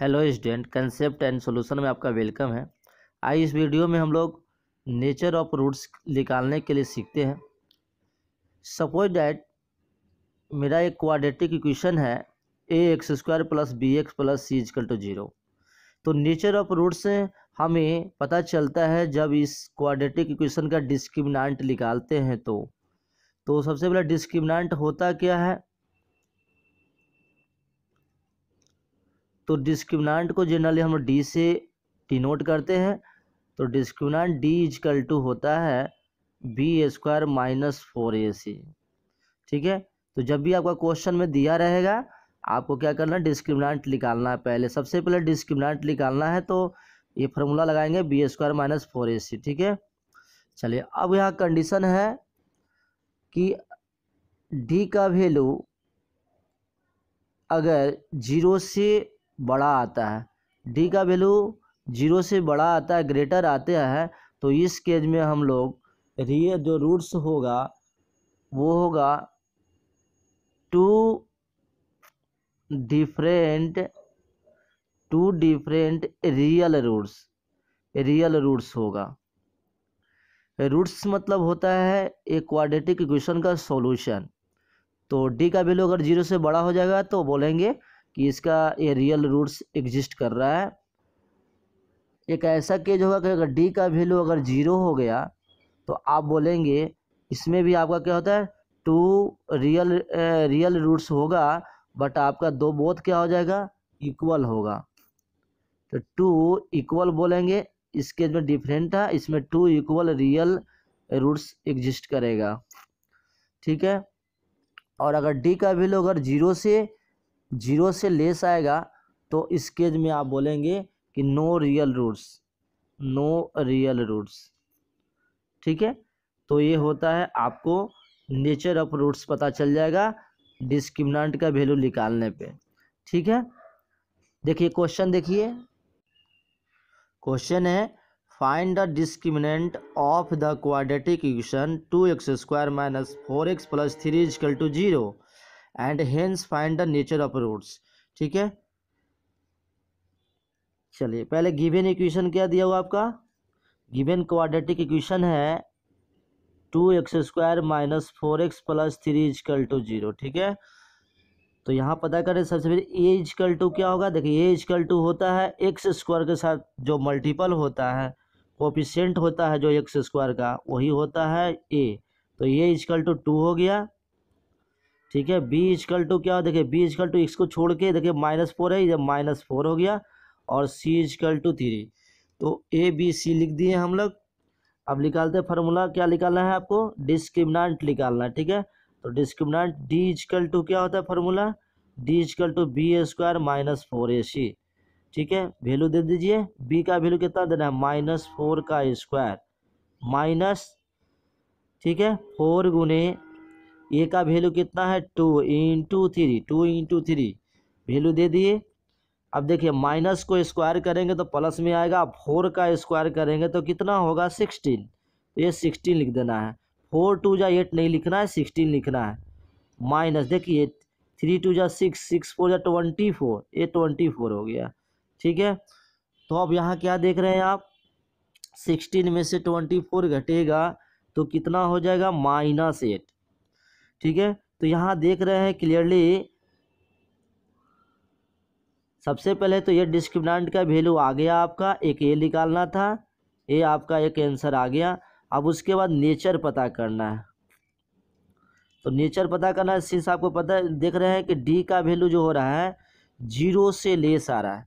hello student concept and solution में आपका welcome है आज इस वीडियो में हम लोग नेचर ऑफ रूट्स निकालने के लिए सीखते हैं सपोज डैट मेरा एक क्वाड्रेटिक इक्वेशन है A X square plus B X plus C equal to zero तो नेचर ऑफ रूट्स हमें पता चलता है जब इस क्वाड्रेटिक इक्वेशन का डिस्क्रिमिनेंट निकालते हैं तो तो सबसे पहला डिस्क्रिमिनेंट होता क्या है तो डिस्क्रिमिनाट को जनरली हम डी से डिनोट करते हैं तो डिस्क्रिमिनाट डी इजकल टू होता है B square minus four A C ठीक है तो जब भी आपका क्वेश्चन में दिया रहेगा आपको क्या करना है डिस्क्रिमिनाट निकालना है पहले सबसे पहले डिस्क्रिमिनाट निकालना है तो ये फॉर्मूला लगाएंगे B square minus four A C ठीक है चलिए अब यहाँ कंडीशन है कि डी का वैल्यू अगर जीरो से बड़ा आता है डी का वैल्यू जीरो से बड़ा आता है ग्रेटर आते हैं तो इस केज में हम लोग रिय जो रूट्स होगा वो होगा two different two different real roots real roots होगा रूट्स मतलब होता है एक क्वाड्रेटिक इक्वेशन का सॉल्यूशन तो डी का वैल्यू अगर जीरो से बड़ा हो जाएगा तो बोलेंगे कि इसका ये रियल रूट्स एग्जिस्ट कर रहा है एक ऐसा केज होगा कि अगर डी का वैल्यू अगर जीरो हो गया तो आप बोलेंगे इसमें भी आपका क्या होता है टू रियल रियल रूट्स होगा बट आपका दो बोथ क्या हो जाएगा इक्वल होगा तो टू इक्वल बोलेंगे इस केज में डिफरेंट है इसमें two equal real roots exist करेगा ठीक है और अगर डी का वैल्यू अगर जीरो से जीरो से लेस आएगा तो इस केज में आप बोलेंगे कि no real roots no real roots ठीक है तो ये होता है आपको नेचर ऑफ रूट्स पता चल जाएगा डिस्क्रिमिनेंट का वैल्यू निकालने पे ठीक है देखिए क्वेश्चन देखिए क्वेश्चन है find the discriminant of the quadratic equation two X square minus four X plus three equal to zero and hence find the nature of roots ठीक है चलिए पहले गिवन इक्वेशन क्या दिया हुआ आपका गिवन क्वाड्रेटिक इक्वेशन है two X square minus four X plus three equal to zero ठीक है तो यहाँ पता करें सबसे पहले ए इजकल टू क्या होगा देखिए ए इजकल टू होता है एक्स स्क्वायर के साथ जो मल्टीपल होता है कोपिशेंट होता है जो एक्स स्क्वायर का वही होता है ए तो ये इजकल टू टू हो गया ठीक है बी इजकल टू क्या देखिए बी इजकल टू इसको छोड़ के देखिए माइनस फोर है इधर माइनस फोर हो गया और सी इजकल टू थ्री तो ए बी सी लिख दिए हम लोग अब निकालते हैं फार्मूला क्या निकालना है आपको डिस्क्रिमिनेंट निकालना है ठीक है तो डिस्क्रिमिनेंट डी इजकल टू क्या होता है formula D equal to B square minus four A C ठीक है वैल्यू दे दीजिए बी का वैल्यू कितना देना है माइनस फोर का स्क्वायर माइनस ठीक है फोर गुने ए का वैल्यू कितना है two into three two into three value दे दिए अब देखिए माइनस को स्क्वायर करेंगे तो प्लस में आएगा फोर का स्क्वायर करेंगे तो कितना होगा सिक्सटीन तो ये सिक्सटीन लिख देना है फोर टू या एट नहीं लिखना है सिक्सटीन लिखना है माइनस देखिए थ्री टू या सिक्स सिक्स फोर या ट्वेंटी फोर ये ट्वेंटी फोर हो गया ठीक है तो अब यहाँ क्या देख रहे हैं आप सिक्सटीन में से ट्वेंटी फोर घटेगा तो कितना हो जाएगा माइनस एट ठीक है तो यहाँ देख रहे हैं क्लियरली सबसे पहले तो ये डिस्क्रिमिनेंट का वैल्यू आ गया आपका एक ए निकालना था ये आपका एक आंसर आ गया अब उसके बाद नेचर पता करना है तो नेचर पता करना है सिंस आपको पता देख रहे हैं कि डी का वैल्यू जो हो रहा है जीरो से लेस आ रहा है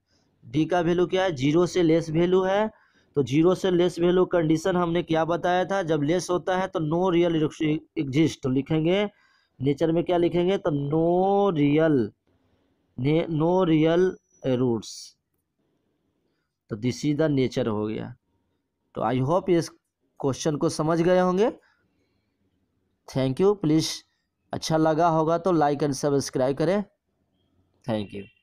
डी का वैल्यू क्या है जीरो से लेस वैल्यू है तो जीरो से लेस वैल्यू कंडीशन हमने क्या बताया था जब लेस होता है तो नो रियल एग्जिस्ट लिखेंगे नेचर में क्या लिखेंगे तो no real no real roots तो दिस इज द नेचर हो गया तो आई होप इस क्वेश्चन को समझ गए होंगे थैंक यू प्लीज़ अच्छा लगा होगा तो लाइक एंड सब्सक्राइब करें थैंक यू